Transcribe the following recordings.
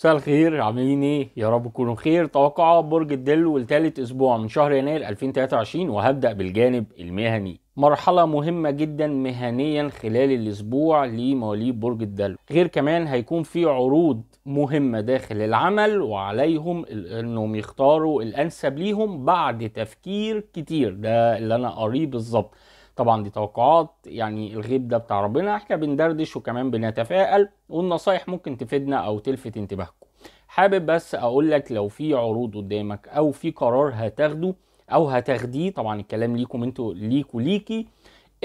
مساء الخير عاملين ايه يا رب تكونوا بخير توقعات برج الدلو لثالث اسبوع من شهر يناير 2023 وهبدا بالجانب المهني مرحلة مهمة جدا مهنيا خلال الأسبوع لمواليد برج الدلو غير كمان هيكون في عروض مهمة داخل العمل وعليهم أنهم يختاروا الأنسب ليهم بعد تفكير كتير ده اللي أنا قريب بالظبط طبعا دي توقعات يعني الغيب ده بتاع ربنا احنا بندردش وكمان بنتفائل والنصايح ممكن تفيدنا او تلفت انتباهكم حابب بس اقول لك لو في عروض قدامك او في قرار هتاخده او هتاخديه طبعا الكلام ليكم انتوا ليك وليكي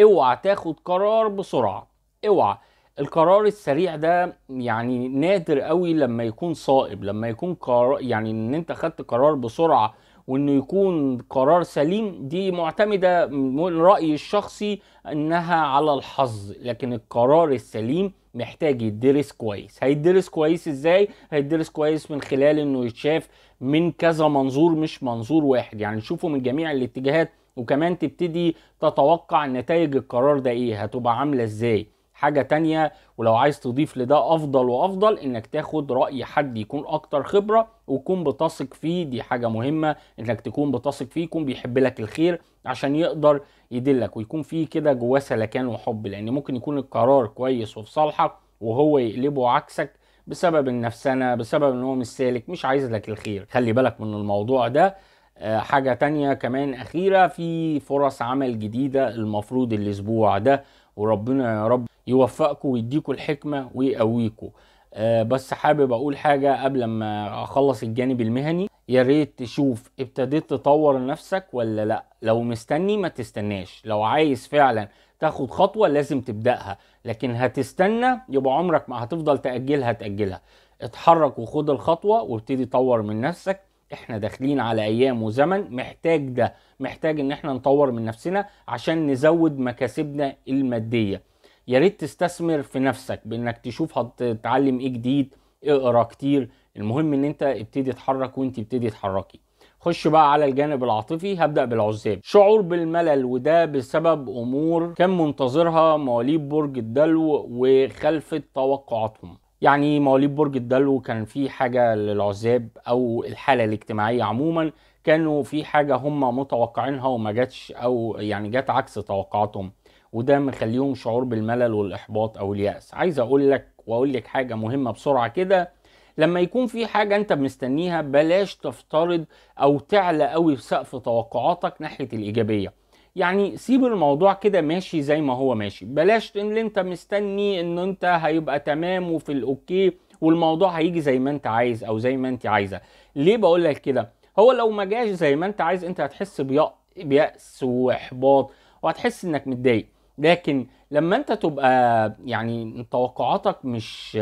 اوعى تاخد قرار بسرعه اوعى القرار السريع ده يعني نادر قوي لما يكون صائب لما يكون قرار يعني ان انت خدت قرار بسرعه وانه يكون قرار سليم دي معتمده من رايي الشخصي انها على الحظ لكن القرار السليم محتاج يدرس كويس هيدرس كويس ازاي هيدرس كويس من خلال انه يتشاف من كذا منظور مش منظور واحد يعني نشوفه من جميع الاتجاهات وكمان تبتدي تتوقع نتائج القرار ده ايه هتبقى عامله ازاي حاجه تانية ولو عايز تضيف لده افضل وافضل انك تاخد راي حد يكون اكتر خبره وتكون بتثق فيه دي حاجه مهمه انك تكون بتثق فيه يكون بيحب لك الخير عشان يقدر يدلك ويكون فيه كده جواه سلكان وحب لان ممكن يكون القرار كويس وفي صالحك وهو يقلبه عكسك بسبب النفسنه بسبب ان هو مش سالك مش عايز لك الخير خلي بالك من الموضوع ده آه، حاجة تانية كمان أخيرة في فرص عمل جديدة المفروض الأسبوع ده وربنا يا رب يوفقكم ويديكم الحكمه ويقويكم آه، بس حابب اقول حاجه قبل ما اخلص الجانب المهني يا ريت تشوف ابتديت تطور نفسك ولا لا لو مستني ما تستناش لو عايز فعلا تاخد خطوه لازم تبداها لكن هتستنى يبقى عمرك ما هتفضل تاجلها تاجلها اتحرك وخد الخطوه وابتدي طور من نفسك احنا داخلين على ايام وزمن محتاج ده محتاج ان احنا نطور من نفسنا عشان نزود مكاسبنا الماديه يا ريت تستثمر في نفسك بانك تشوف هتتعلم ايه جديد اقرا كتير المهم ان انت ابتدي اتحرك وانت ابتدي اتحركي خش بقى على الجانب العاطفي هبدأ بالعزاب شعور بالملل وده بسبب أمور كان منتظرها مواليد برج الدلو وخلفت توقعاتهم يعني مواليد برج الدلو كان في حاجة للعزاب أو الحالة الاجتماعية عموما كانوا في حاجة هم متوقعينها وما جاتش أو يعني جات عكس توقعاتهم وده مخليهم شعور بالملل والاحباط او الياس عايز اقول لك واقول لك حاجه مهمه بسرعه كده لما يكون في حاجه انت مستنيها بلاش تفترض او تعلى قوي سقف توقعاتك ناحيه الايجابيه يعني سيب الموضوع كده ماشي زي ما هو ماشي بلاش ان انت مستني ان انت هيبقى تمام وفي الاوكي والموضوع هيجي زي ما انت عايز او زي ما انت عايزه ليه بقول لك كده هو لو ما جاش زي ما انت عايز انت هتحس بيأس واحباط وهتحس انك متضايق لكن لما انت تبقى يعني توقعاتك مش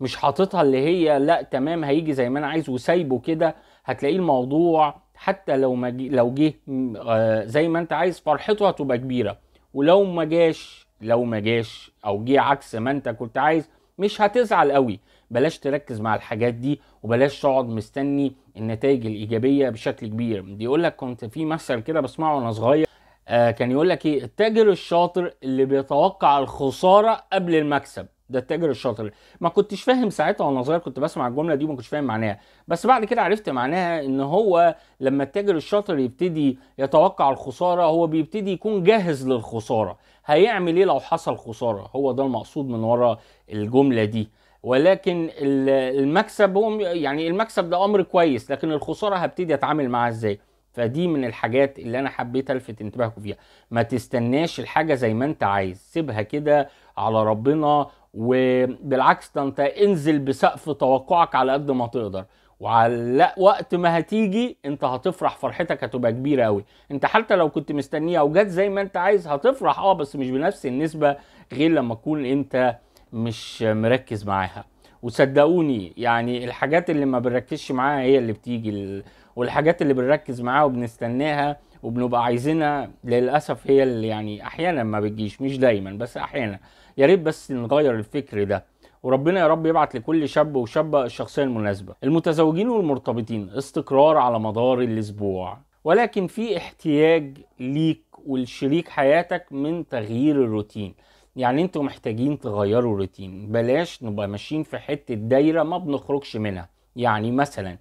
مش حاططها اللي هي لا تمام هيجي زي ما انا عايز وسايبه كده هتلاقيه الموضوع حتى لو ما لو جه آه، زي ما انت عايز فرحته هتبقى كبيره ولو ما جاش لو ما جاش او جه عكس ما انت كنت عايز مش هتزعل قوي بلاش تركز مع الحاجات دي وبلاش تقعد مستني النتائج الايجابيه بشكل كبير بيقول لك كنت في مثل كده بسمعه وانا صغير آه كان يقول لك ايه التاجر الشاطر اللي بيتوقع الخساره قبل المكسب ده التاجر الشاطر ما كنتش فاهم ساعتها وانا صغير كنت بسمع الجمله دي وما كنتش فاهم معناها بس بعد كده عرفت معناها ان هو لما التاجر الشاطر يبتدي يتوقع الخساره هو بيبتدي يكون جاهز للخساره هيعمل ايه لو حصل خساره هو ده المقصود من ورا الجمله دي ولكن المكسب هو يعني المكسب ده امر كويس لكن الخساره هبتدي اتعامل معاها ازاي فدي من الحاجات اللي انا حبيت الفت انتباهكم فيها ما تستناش الحاجه زي ما انت عايز سيبها كده على ربنا وبالعكس ده انت انزل بسقف توقعك على قد ما تقدر وعلى وقت ما هتيجي انت هتفرح فرحتك هتبقى كبيره قوي انت حتى لو كنت مستنيه او زي ما انت عايز هتفرح اه بس مش بنفس النسبه غير لما تكون انت مش مركز معاها وصدقوني يعني الحاجات اللي ما بنركزش معاها هي اللي بتيجي والحاجات اللي بنركز معاها وبنستناها وبنبقى عايزينها للاسف هي اللي يعني احيانا ما بتجيش مش دايما بس احيانا يا ريت بس نغير الفكر ده وربنا يا رب يبعت لكل شاب وشابه الشخصيه المناسبه المتزوجين والمرتبطين استقرار على مدار الاسبوع ولكن في احتياج ليك ولشريك حياتك من تغيير الروتين يعني انتوا محتاجين تغيروا روتين بلاش نبقى ماشيين في حته دايره ما بنخرجش منها يعني مثلا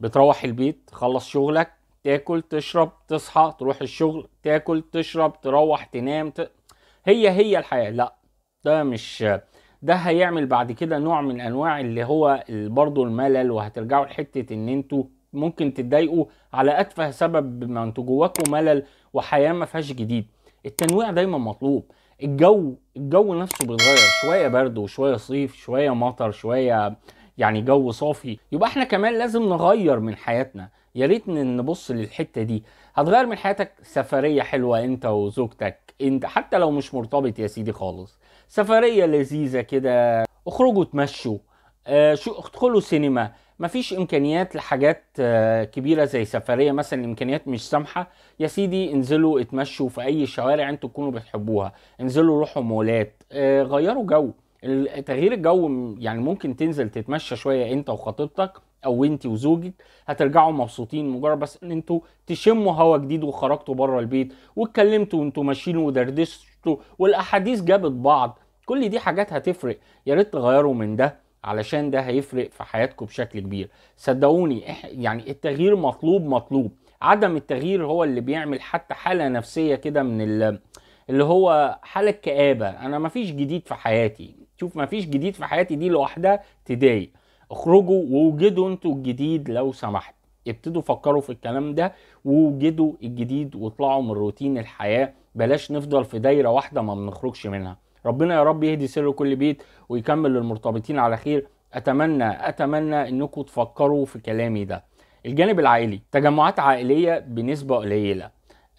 بتروح البيت تخلص شغلك تاكل تشرب تصحى تروح الشغل تاكل تشرب تروح تنام ت... هي هي الحياه لا ده مش ده هيعمل بعد كده نوع من انواع اللي هو برضه الملل وهترجعوا لحته ان انتوا ممكن تتضايقوا على اتفه سبب ما انتوا جواكم ملل وحياه ما فيهاش جديد التنويع دايما مطلوب الجو الجو نفسه بيتغير شويه برد وشويه صيف شويه مطر شويه يعني جو صافي يبقى احنا كمان لازم نغير من حياتنا يا ريت نبص للحته دي هتغير من حياتك سفريه حلوه انت وزوجتك انت حتى لو مش مرتبط يا سيدي خالص سفريه لذيذه كده اخرجوا اتمشوا اه شو ادخلوا سينما مفيش امكانيات لحاجات آه، كبيره زي سفريه مثلا الامكانيات مش سامحه يا سيدي انزلوا اتمشوا في اي شوارع انتوا تكونوا بتحبوها انزلوا روحوا مولات آه، غيروا جو تغيير الجو يعني ممكن تنزل تتمشى شويه انت وخطيبتك او انت وزوجك هترجعوا مبسوطين مجرد بس ان انتوا تشموا هوا جديد وخرجتوا بره البيت واتكلمتوا وانتوا ماشيين ودردشتوا والاحاديث جابت بعض كل دي حاجات هتفرق يا ريت تغيروا من ده علشان ده هيفرق في حياتكم بشكل كبير صدقوني يعني التغيير مطلوب مطلوب عدم التغيير هو اللي بيعمل حتى حاله نفسيه كده من اللي هو حاله كآبه انا مفيش جديد في حياتي شوف مفيش جديد في حياتي دي لوحدها تضايق اخرجوا ووجدوا انتوا الجديد لو سمحت ابتدوا فكروا في الكلام ده ووجدوا الجديد واطلعوا من روتين الحياه بلاش نفضل في دايره واحده ما بنخرجش منها ربنا يا رب يهدي سر كل بيت ويكمل للمرتبطين على خير اتمنى اتمنى انكم تفكروا في كلامي ده الجانب العائلي تجمعات عائليه بنسبه قليله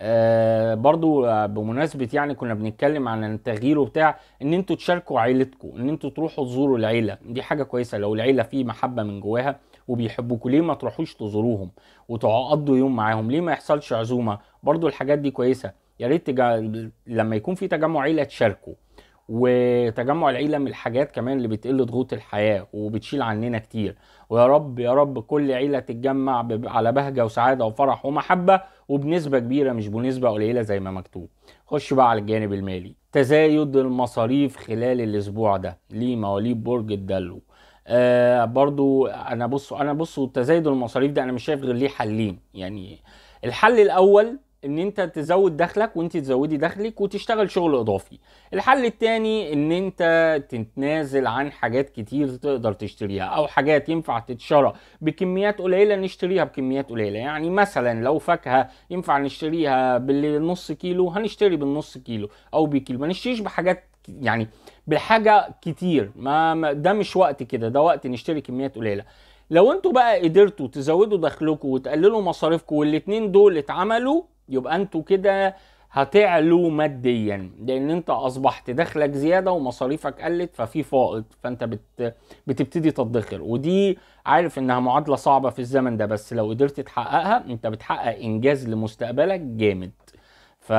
آه برضو بمناسبة يعني كنا بنتكلم عن التغيير وبتاع ان انتوا تشاركوا عيلتكم ان انتوا تروحوا تزوروا العيلة دي حاجة كويسة لو العيلة فيه محبة من جواها وبيحبوكوا ليه ما تروحوش تزوروهم وتقضوا يوم معاهم ليه ما يحصلش عزومة برضو الحاجات دي كويسة يا ريت لما يكون في تجمع عيلة تشاركوا وتجمع العيله من الحاجات كمان اللي بتقل ضغوط الحياه وبتشيل عننا كتير ويا رب يا رب كل عيله تتجمع على بهجه وسعاده وفرح ومحبه وبنسبه كبيره مش بنسبه قليله زي ما مكتوب خش بقى على الجانب المالي تزايد المصاريف خلال الاسبوع ده ليه مواليد برج الدلو آه برضو انا بصوا انا بصوا تزايد المصاريف ده انا مش شايف غير ليه حلين يعني الحل الاول ان انت تزود دخلك وانت تزودي دخلك وتشتغل شغل اضافي الحل التاني ان انت تتنازل عن حاجات كتير تقدر تشتريها او حاجات ينفع تتشرى بكميات قليله نشتريها بكميات قليله يعني مثلا لو فاكهه ينفع نشتريها بالنص كيلو هنشتري بالنص كيلو او بكيلو ما نشتريش بحاجات يعني بحاجه كتير ما ده مش وقت كده ده وقت نشتري كميات قليله لو انتوا بقى قدرتوا تزودوا دخلكم وتقللوا مصاريفكم والاتنين دول اتعملوا يبقى انتوا كده هتعلو ماديا لان انت اصبحت دخلك زياده ومصاريفك قلت ففي فائض فانت بت بتبتدي تدخر ودي عارف انها معادله صعبه في الزمن ده بس لو قدرت تحققها انت بتحقق انجاز لمستقبلك جامد ف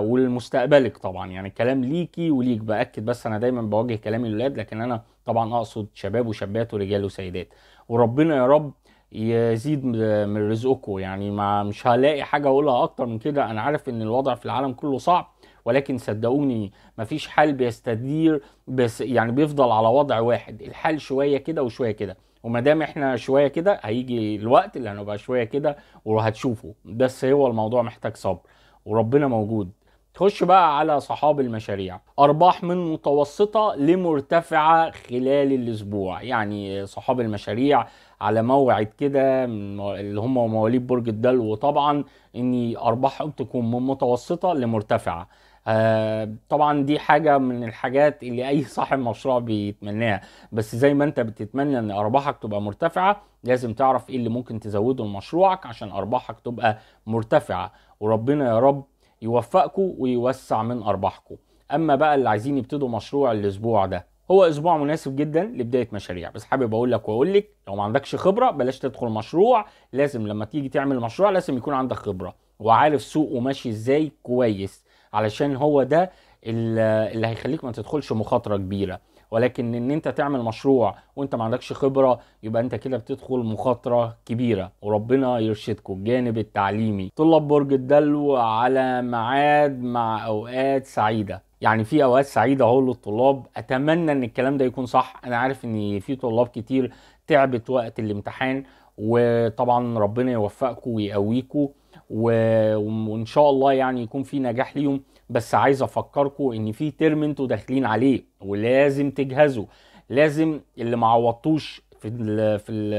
ولمستقبلك طبعا يعني الكلام ليكي وليك باكد بس انا دايما بوجه كلامي للولاد لكن انا طبعا اقصد شباب وشابات ورجال وسيدات وربنا يا رب يزيد من رزقكم يعني ما مش هلاقي حاجه اقولها اكتر من كده انا عارف ان الوضع في العالم كله صعب ولكن صدقوني مفيش حل بيستدير بس يعني بيفضل على وضع واحد الحال شويه كده وشويه كده وما دام احنا شويه كده هيجي الوقت اللي هنبقى شويه كده وهتشوفوا بس هو الموضوع محتاج صبر وربنا موجود تخش بقى على صحاب المشاريع ارباح من متوسطه لمرتفعه خلال الاسبوع يعني صحاب المشاريع على موعد كده اللي هم مواليد برج الدلو طبعا ان ارباحهم تكون من متوسطه لمرتفعه آه طبعا دي حاجة من الحاجات اللي أي صاحب مشروع بيتمناها بس زي ما أنت بتتمنى إن أرباحك تبقى مرتفعة لازم تعرف إيه اللي ممكن تزوده لمشروعك عشان أرباحك تبقى مرتفعة وربنا يا رب يوفقكم ويوسع من ارباحكم اما بقى اللي عايزين يبتدوا مشروع الاسبوع ده هو اسبوع مناسب جدا لبدايه مشاريع بس حابب اقول لك واقول لك لو ما عندكش خبره بلاش تدخل مشروع لازم لما تيجي تعمل مشروع لازم يكون عندك خبره وعارف سوقه ماشي ازاي كويس علشان هو ده اللي هيخليك ما تدخلش مخاطره كبيره ولكن ان انت تعمل مشروع وانت ما عندكش خبره يبقى انت كده بتدخل مخاطره كبيره وربنا يرشدكم الجانب التعليمي طلاب برج الدلو على ميعاد مع اوقات سعيده يعني في اوقات سعيده اهو للطلاب اتمنى ان الكلام ده يكون صح انا عارف ان في طلاب كتير تعبت وقت الامتحان وطبعا ربنا يوفقكم ويقويكم وان شاء الله يعني يكون في نجاح ليهم بس عايز افكركم ان في ترم انتوا داخلين عليه ولازم تجهزوا لازم اللي ما عوضتوش في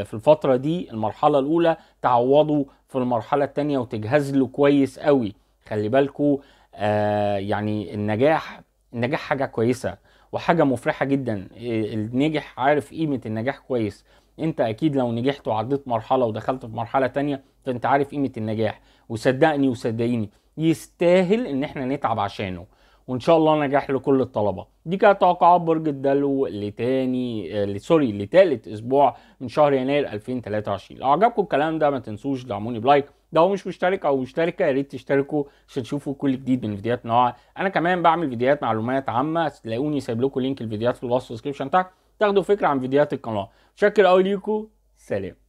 في الفتره دي المرحله الاولى تعوضوا في المرحله الثانيه وتجهز له كويس قوي خلي بالكم آه يعني النجاح النجاح حاجه كويسه وحاجه مفرحه جدا آه، النجح عارف قيمه النجاح كويس انت اكيد لو نجحت وعديت مرحله ودخلت في مرحله تانية فانت عارف قيمه النجاح وصدقني وصدقيني يستاهل ان احنا نتعب عشانه وان شاء الله نجاح لكل الطلبه دي كانت توقعات برج الدلو لتاني آه، سوري لتالت اسبوع من شهر يناير 2023 لو عجبكم الكلام ده ما تنسوش دعموني بلايك لو مش مشترك او مشتركه يا ريت تشتركوا عشان تشوفوا كل جديد من فيديوهات نوع انا كمان بعمل فيديوهات معلومات عامه تلاقوني سايب لكم لينك الفيديوهات في الوصف والسكريبشن تاخدوا فكره عن فيديوهات القناه شكرا قوي ليكم سلام